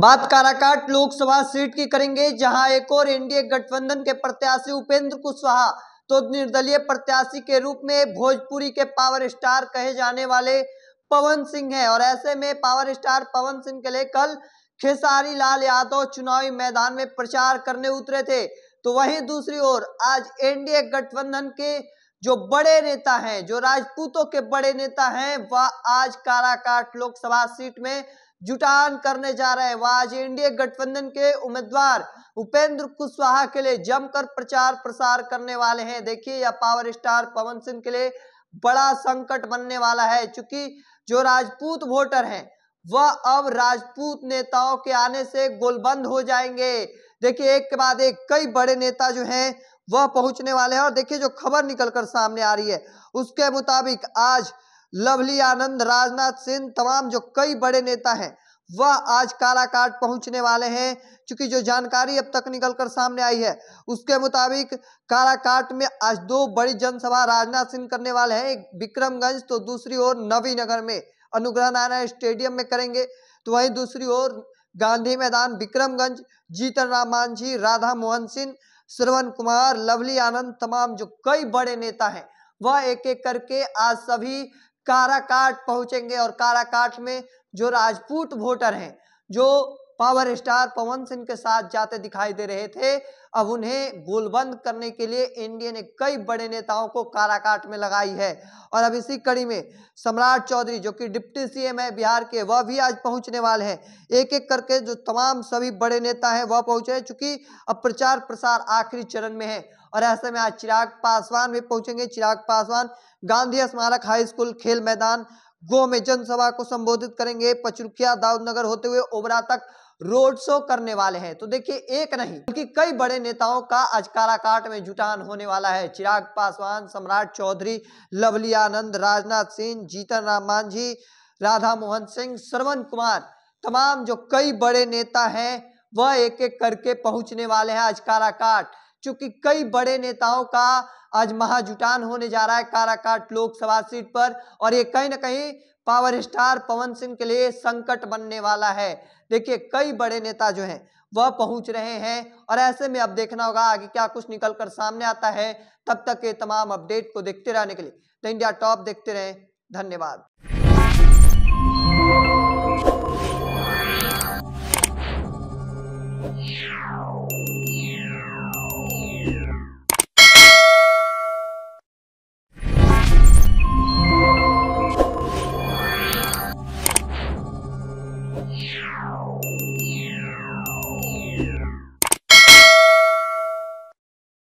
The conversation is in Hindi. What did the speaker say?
बात काराकाट लोकसभा सीट की करेंगे जहां एक और एनडीए गठबंधन के प्रत्याशी उपेंद्र कुशवाहा तो निर्दलीय प्रत्याशी के रूप में भोजपुरी के पावर स्टार कहे जाने वाले पवन सिंह है और ऐसे में पावर स्टार पवन सिंह के लिए कल खेसारी लाल यादव चुनावी मैदान में प्रचार करने उतरे थे तो वहीं दूसरी ओर आज एनडीए गठबंधन के जो बड़े नेता हैं जो राजपूतों के बड़े नेता हैं वह आज काराकाट लोकसभा सीट में जुटान करने जा रहे हैं वहां आज एनडीए गठबंधन के उम्मीदवार उपेंद्र कुशवाहा के लिए जमकर प्रचार प्रसार करने वाले हैं देखिए यह पावर स्टार पवन सिंह के लिए बड़ा संकट बनने वाला है चूंकि जो राजपूत वोटर हैं वह अब राजपूत नेताओं के आने से गोलबंद हो जाएंगे देखिए एक के बाद एक कई बड़े नेता जो हैं वह पहुंचने वाले हैं और देखिए जो खबर निकलकर सामने आ रही है उसके मुताबिक आज लवली आनंद राजनाथ सिंह तमाम जो कई बड़े नेता हैं वह आज काराकाट पहुंचने वाले हैं क्योंकि जो जानकारी अब तक निकलकर सामने आई है उसके मुताबिक काराकाट में आज दो बड़ी जनसभा राजनाथ सिंह करने वाले हैं एक विक्रमगंज तो दूसरी ओर नवीनगर में अनुग्रह नारायण स्टेडियम में करेंगे तो वहीं दूसरी ओर गांधी मैदान विक्रमगंज जीतन राम मांझी राधा मोहन सिंह श्रवण कुमार लवली आनंद तमाम जो कई बड़े नेता हैं वह एक एक करके आज सभी काराकाट पहुंचेंगे और काराकाट में जो राजपूत वोटर हैं जो पावर स्टार पवन सिंह के साथ जाते दिखाई दे रहे थे अब उन्हें गोलबंद करने के लिए एनडीए ने कई बड़े नेताओं को काराकाट में लगाई है और अब इसी कड़ी में सम्राट चौधरी जो कि डिप्टी सीएम है बिहार के वह भी आज पहुंचने वाले हैं एक एक करके जो तमाम सभी बड़े नेता हैं वह पहुंचे हैं चूंकि अब प्रचार प्रसार आखिरी चरण में है और ऐसे में आज चिराग पासवान भी पहुंचेंगे चिराग पासवान गांधी स्मारक हाई स्कूल खेल मैदान गो में जनसभा को संबोधित करेंगे पचरुखिया दाऊदनगर होते हुए ओबरा तक रोड शो करने वाले हैं तो देखिए एक नहीं बल्कि कई बड़े नेताओं का आज काराकाट में जुटान होने वाला है चिराग पासवान सम्राट चौधरी लवली आनंद राजनाथ सिंह जीतन राम मांझी राधा मोहन सिंह श्रवण कुमार तमाम जो कई बड़े नेता हैं वह एक एक करके पहुंचने वाले हैं आज काराकाट चूंकि कई बड़े नेताओं का आज महाजुटान होने जा रहा है काराकाट लोकसभा सीट पर और ये कहीं ना कहीं पावर स्टार पवन सिंह के लिए संकट बनने वाला है देखिए कई बड़े नेता जो हैं वह पहुंच रहे हैं और ऐसे में अब देखना होगा आगे क्या कुछ निकल कर सामने आता है तब तक ये तमाम अपडेट को देखते रहने के लिए द इंडिया टॉप देखते रहें धन्यवाद